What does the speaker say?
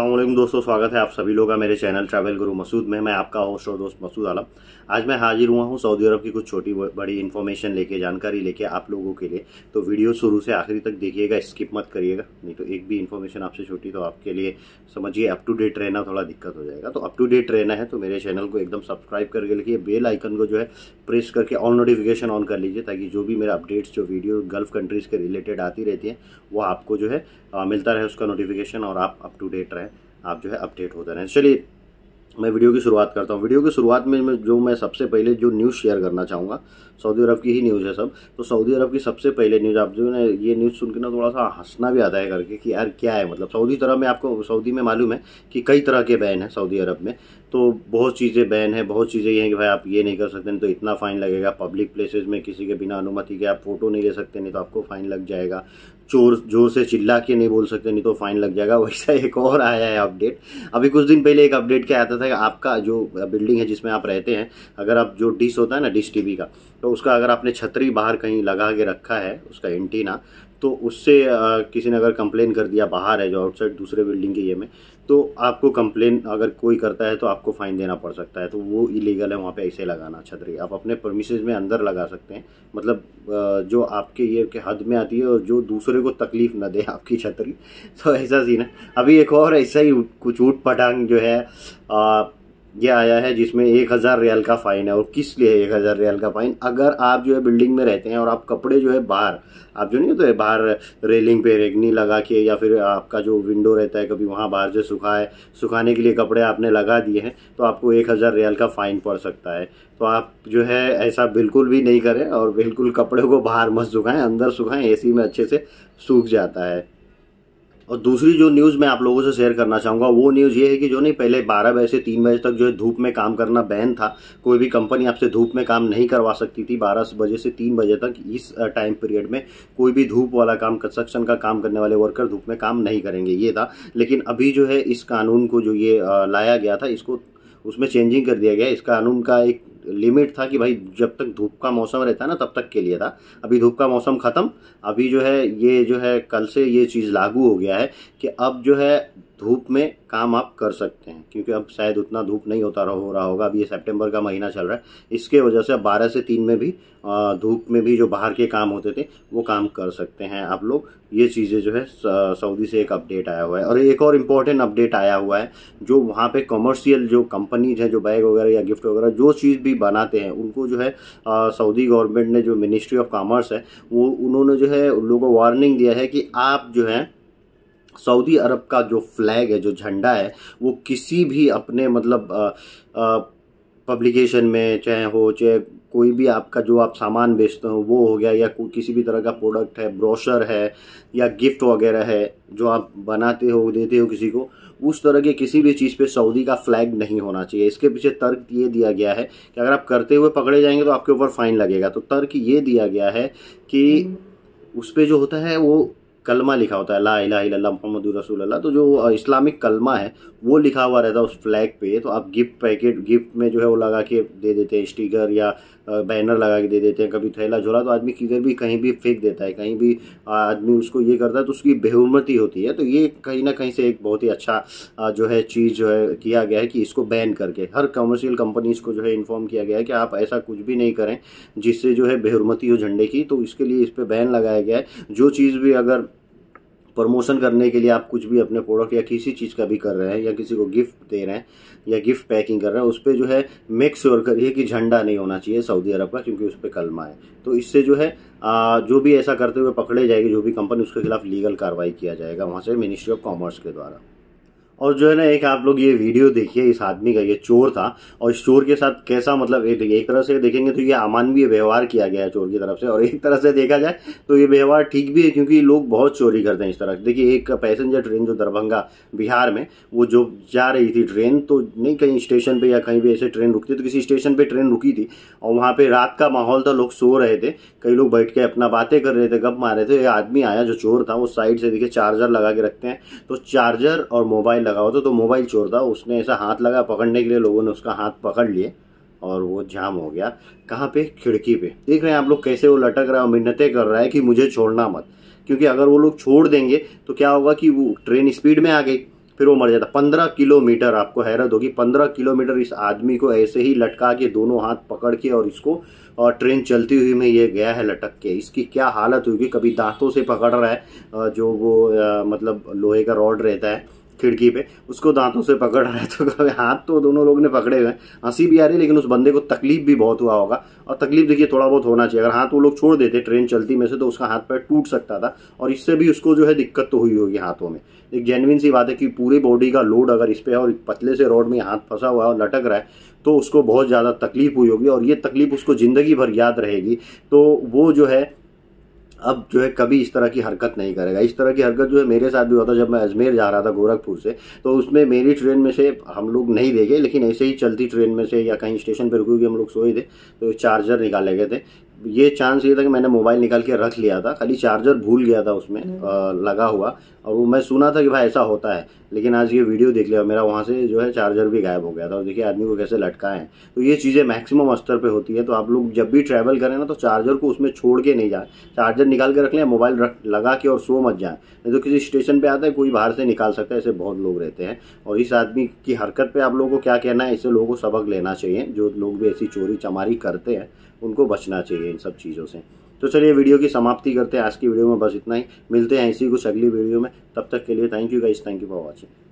असलम दोस्तों स्वागत है आप सभी लोग का मेरे चैनल ट्रैवल गुरु मसूद में मैं आपका होस्ट और दोस्त मसूद आलम आज मैं हाजिर हुआ हूँ सऊदी अरब की कुछ छोटी बड़ी इन्फॉर्मेशन लेके जानकारी लेके आप लोगों के लिए तो वीडियो शुरू से आखिरी तक देखिएगा स्किप मत करिएगा नहीं तो एक भी इन्फॉर्मेशन आपसे छोटी तो आपके लिए समझिए अप टू डेट रहना थोड़ा दिक्कत हो जाएगा तो अप टू डेट रहना है तो मेरे चैनल को एकदम सब्सक्राइब करके लिखिए बेल आइकन को जो है प्रेस करके ऑल नोटिफिकेशन ऑन कर लीजिए ताकि जो भी मेरा अपडेट्स जो वीडियो गल्फ कंट्रीज़ के रिलेटेड आती रहती है वो आपको जो है मिलता रहे उसका नोटिफिकेशन और आप अप टू डेट रहें आप जो है अपडेट होते रहें चलिए मैं वीडियो की शुरुआत करता हूँ वीडियो की शुरुआत में जो मैं सबसे पहले जो न्यूज़ शेयर करना चाहूँगा सऊदी अरब की ही न्यूज़ है सब तो सऊदी अरब की सबसे पहले न्यूज़ आप जो है ये न्यूज़ सुन के ना थोड़ा सा हंसना भी आता है करके कि यार क्या है मतलब सऊदी तरह में आपको सऊदी में मालूम है कि कई तरह के बैन है सऊदी अरब में तो बहुत चीज़ें बैन है बहुत चीज़ें ये हैं कि भाई आप ये नहीं कर सकते तो इतना फ़ाइन लगेगा पब्लिक प्लेसेज में किसी के बिना अनुमति के आप फ़ोटो नहीं ले सकते नहीं तो आपको फ़ाइन लग जाएगा चोर जोर से चिल्ला के नहीं बोल सकते नहीं तो फाइन लग जाएगा वैसा एक और आया है अपडेट अभी कुछ दिन पहले एक अपडेट क्या आता था कि आपका जो बिल्डिंग है जिसमें आप रहते हैं अगर आप जो डिश होता है ना डिश टीवी का तो उसका अगर आपने छतरी बाहर कहीं लगा के रखा है उसका एंटीना तो उससे किसी ने अगर कंप्लेन कर दिया बाहर है जो आउटसाइड दूसरे बिल्डिंग के ये में तो आपको कंप्लेन अगर कोई करता है तो आपको फ़ाइन देना पड़ सकता है तो वो इलीगल है वहाँ पे ऐसे लगाना छतरी आप अपने परमिशेज में अंदर लगा सकते हैं मतलब जो आपके ये के हद में आती है और जो दूसरे को तकलीफ़ ना दे आपकी छतरी तो ऐसा सीन है अभी एक और ऐसा ही कुछ ऊट पटांग जो है आ, ये आया है जिसमें एक हज़ार रियाल का फ़ाइन है और किस लिए एक हज़ार रियाल का फ़ाइन अगर आप जो है बिल्डिंग में रहते हैं और आप कपड़े जो है बाहर आप जो नहीं होते तो बाहर रेलिंग पे रेगनी लगा के या फिर आपका जो विंडो रहता है कभी वहाँ बाहर जो सुखाए सुखाने के लिए कपड़े आपने लगा दिए हैं तो आपको एक हज़ार रियाल का फ़ाइन पड़ सकता है तो आप जो है ऐसा बिल्कुल भी नहीं करें और बिल्कुल कपड़े को बाहर मत सुखाएँ अंदर सुखाएँ ए में अच्छे से सूख जाता है और दूसरी जो न्यूज़ मैं आप लोगों से शेयर करना चाहूँगा वो न्यूज़ ये है कि जो नहीं पहले बारह बजे से तीन बजे तक जो है धूप में काम करना बैन था कोई भी कंपनी आपसे धूप में काम नहीं करवा सकती थी बारह बजे से तीन बजे तक इस टाइम पीरियड में कोई भी धूप वाला काम कंस्ट्रक्शन का काम करने वाले वर्कर धूप में काम नहीं करेंगे ये था लेकिन अभी जो है इस कानून को जो ये लाया गया था इसको उसमें चेंजिंग कर दिया गया इस कानून का एक लिमिट था कि भाई जब तक धूप का मौसम रहता ना तब तक के लिए था अभी धूप का मौसम ख़त्म अभी जो है ये जो है कल से ये चीज़ लागू हो गया है कि अब जो है धूप में काम आप कर सकते हैं क्योंकि अब शायद उतना धूप नहीं होता हो रहा होगा अभी ये सेप्टेम्बर का महीना चल रहा है इसके वजह से अब बारह से तीन में भी धूप में भी जो बाहर के काम होते थे वो काम कर सकते हैं आप लोग ये चीज़ें जो है सऊदी से एक अपडेट आया हुआ है और एक और इम्पॉर्टेंट अपडेट आया हुआ है जो वहाँ पर कॉमर्शियल जो कंपनीज हैं जो बैग वगैरह या गिफ्ट वगैरह जो चीज़ भी बनाते हैं उनको जो है सऊदी गवर्नमेंट ने जो मिनिस्ट्री ऑफ कॉमर्स है वो उन्होंने जो है उन लोगों को वार्निंग दिया है कि आप जो है सऊदी अरब का जो फ्लैग है जो झंडा है वो किसी भी अपने मतलब आ, आ, पब्लिकेशन में चाहे हो चाहे कोई भी आपका जो आप सामान बेचते हो वो हो गया या कोई किसी भी तरह का प्रोडक्ट है ब्रोशर है या गिफ्ट वगैरह है जो आप बनाते हो देते हो किसी को उस तरह के किसी भी चीज़ पे सऊदी का फ्लैग नहीं होना चाहिए इसके पीछे तर्क ये दिया गया है कि अगर आप करते हुए पकड़े जाएंगे तो आपके ऊपर फाइन लगेगा तो तर्क ये दिया गया है कि हम्म। उस पर जो होता है वो कलमा लिखा होता है ला इला मोहम्मद रसूल तो जो इस्लामिक कलमा है वो लिखा हुआ रहता है उस फ्लैग पे तो आप गिफ्ट पैकेट गिफ्ट में जो है वो लगा के दे देते हैं स्टिकर या बैनर लगा के दे देते हैं कभी थैला झोला तो आदमी किधर भी कहीं भी फेंक देता है कहीं भी आदमी उसको ये करता है तो उसकी बेहमती होती है तो ये कहीं ना कहीं से एक बहुत ही अच्छा जो है चीज़ जो है किया गया है कि इसको बैन करके हर कमर्शियल कंपनीज को जो है इन्फॉर्म किया गया है कि आप ऐसा कुछ भी नहीं करें जिससे जो है बेहरमती हो झंडे की तो इसके लिए इस पर बैन लगाया गया है जो चीज़ भी अगर प्रमोशन करने के लिए आप कुछ भी अपने प्रोडक्ट या किसी चीज़ का भी कर रहे हैं या किसी को गिफ्ट दे रहे हैं या गिफ्ट पैकिंग कर रहे हैं उस पर जो है मेक श्योर करिए कि झंडा नहीं होना चाहिए सऊदी अरब का क्योंकि उस पर कलमा है तो इससे जो है आ, जो भी ऐसा करते हुए पकड़े जाएगी जो भी कंपनी उसके खिलाफ लीगल कार्रवाई किया जाएगा वहाँ से मिनिस्ट्री ऑफ कॉमर्स के द्वारा और जो है ना एक आप लोग ये वीडियो देखिए इस आदमी का ये चोर था और इस चोर के साथ कैसा मतलब एक, एक तरह से देखेंगे तो ये अमानवीय व्यवहार किया गया है चोर की तरफ से और एक तरह से देखा जाए तो ये व्यवहार ठीक भी है क्योंकि लोग बहुत चोरी करते हैं इस तरह देखिए एक पैसेंजर ट्रेन जो दरभंगा बिहार में वो जो जा रही थी ट्रेन तो नहीं कहीं स्टेशन पर या कहीं भी ऐसे ट्रेन रुकती तो किसी स्टेशन पर ट्रेन रुकी थी और वहाँ पर रात का माहौल था लोग सो रहे थे कई लोग बैठ के अपना बातें कर रहे थे गप मार रहे थे ये आदमी आया जो चोर था वो साइड से देखिए चार्जर लगा के रखते हैं तो चार्जर और मोबाइल लगा हुआ था तो मोबाइल चोर था उसने ऐसा हाथ लगा पकड़ने के लिए लोगों ने उसका हाथ पकड़ लिए और वो जाम हो गया कहाँ पे खिड़की पे देख रहे हैं आप लोग कैसे वो लटक रहा है मिन्नतें कर रहा है कि मुझे छोड़ना मत क्योंकि अगर वो लोग छोड़ देंगे तो क्या होगा कि वो ट्रेन स्पीड में आ गई फिर वो मर जाता पंद्रह किलोमीटर आपको हैरत होगी पंद्रह किलोमीटर इस आदमी को ऐसे ही लटका के दोनों हाथ पकड़ के और इसको और ट्रेन चलती हुई में ये गया है लटक के इसकी क्या हालत होगी कभी दांतों से पकड़ रहा है जो वो मतलब लोहे का रॉड रहता है खिड़की पे उसको दांतों से पकड़ रहा है तो हाथ तो दोनों लोग ने पकड़े हुए हैं हंसी भी आ रही है लेकिन उस बंदे को तकलीफ भी बहुत हुआ होगा और तकलीफ देखिए थोड़ा बहुत होना चाहिए अगर हाथ वो लोग छोड़ देते ट्रेन चलती में से तो उसका हाथ पैर टूट सकता था और इससे भी उसको जो है दिक्कत तो हुई होगी हाथों में एक जेनविन सी बात है कि पूरी बॉडी का लोड अगर इस पर और पतले से रोड में हाथ फंसा हुआ है और लटक रहा है तो उसको बहुत ज़्यादा तकलीफ हुई होगी और ये तकलीफ उसको ज़िंदगी भर याद रहेगी तो वो जो है अब जो है कभी इस तरह की हरकत नहीं करेगा इस तरह की हरकत जो है मेरे साथ भी होता जब मैं अजमेर जा रहा था गोरखपुर से तो उसमें मेरी ट्रेन में से हम लोग नहीं दे गए लेकिन ऐसे ही चलती ट्रेन में से या कहीं स्टेशन पर रुके हम लोग सोए थे तो चार्जर निकाले गए थे ये चांस ये था कि मैंने मोबाइल निकाल के रख लिया था खाली चार्जर भूल गया था उसमें आ, हम्म। लगा हुआ और वो मैं सुना था कि भाई ऐसा होता है लेकिन आज ये वीडियो देख लिया मेरा वहाँ से जो है चार्जर भी गायब हो गया था और देखिए आदमी को कैसे लटका है तो ये चीज़ें मैक्सिमम स्तर पर होती है तो आप लोग जब भी ट्रैवल करें ना तो चार्जर को उसमें छोड़ के नहीं जाए चार्जर निकाल के रख लें मोबाइल रख लगा के और सो मत जाए नहीं तो किसी स्टेशन पर आता है कोई बाहर से निकाल सकता है ऐसे बहुत लोग रहते हैं और इस आदमी की हरकत पर आप लोगों को क्या कहना है इससे लोगों को सबक लेना चाहिए जो लोग भी ऐसी चोरी चमारी करते हैं उनको बचना चाहिए इन सब चीज़ों से तो चलिए वीडियो की समाप्ति करते हैं आज की वीडियो में बस इतना ही मिलते हैं इसी कुछ अगली वीडियो में तब तक के लिए thank you guys thank you for watching